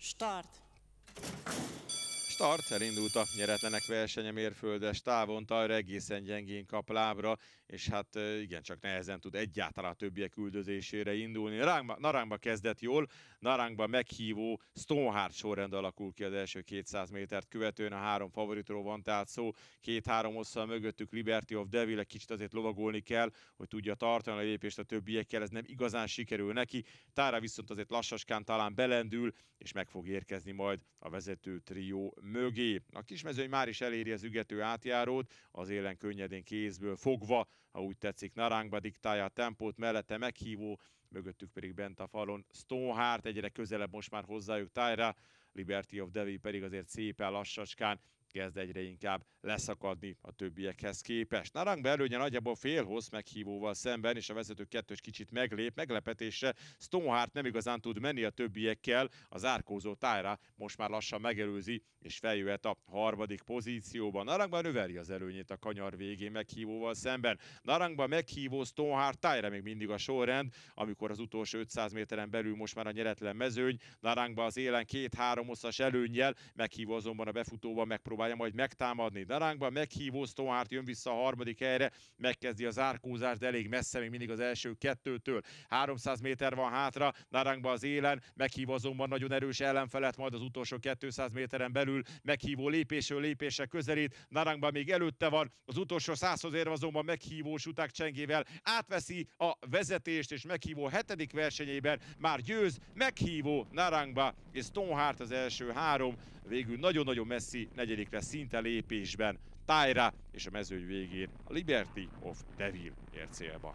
Start. start, elindult a nyeretlenek versenye mérföldes távon, arra egészen gyengén kap lábra, és hát igen, csak nehezen tud egyáltalán a többiek üldözésére indulni. Narangba kezdett jól, narangba meghívó Stoneheart sorrend alakul ki az első 200 métert követően, a három favoritról van tehát szó, két-három osszal mögöttük Liberty of Devil, egy kicsit azért lovagolni kell, hogy tudja tartani a lépést a többiekkel, ez nem igazán sikerül neki, tára viszont azért lassaskán talán belendül, és meg fog érkezni majd a vezető trió mögé. A kismezőny már is eléri az ügető átjárót, az élen könnyedén kézből fogva, ha úgy tetszik, Narángba diktálja a tempót, mellette meghívó, mögöttük pedig bent a falon Stoneheart, egyre közelebb most már hozzájuk tájra, Liberty of Devi pedig azért szépen lassacskán kezd egyre inkább leszakadni a többiekhez képest. Narang belőnye nagyjából fél hossz meghívóval szemben, és a vezető kettős kicsit meglép, meglepetésre Stonehart nem igazán tud menni a többiekkel, az árkózó tájra most már lassan megelőzi, és feljöhet a harmadik pozícióban. Narangban növeli az előnyét a kanyar végén meghívóval szemben. Narangban meghívó Stonehart tájra még mindig a sorrend, amikor az utolsó 500 méteren belül most már a nyeretlen mezőny. Narangban az élen két-három oszas előnyel, meghívó azonban a befutóban megpróbál próbálja majd megtámadni Daránkba, meghívó Stohart jön vissza a harmadik helyre, megkezdi az árkózást, de elég messze még mindig az első kettőtől. 300 méter van hátra, Daránkba az élen, meghívó azonban nagyon erős ellenfelet, majd az utolsó 200 méteren belül meghívó lépésről lépése közelít, Daránkba még előtte van, az utolsó 100 érve azonban meghívó suták csengével átveszi a vezetést, és meghívó hetedik versenyében már győz, meghívó Narangba és Stonehart az első három, végül nagyon-nagyon messzi negyedik végre szinte lépésben, tájra és a mezőny végén a Liberty of Devil ér célba.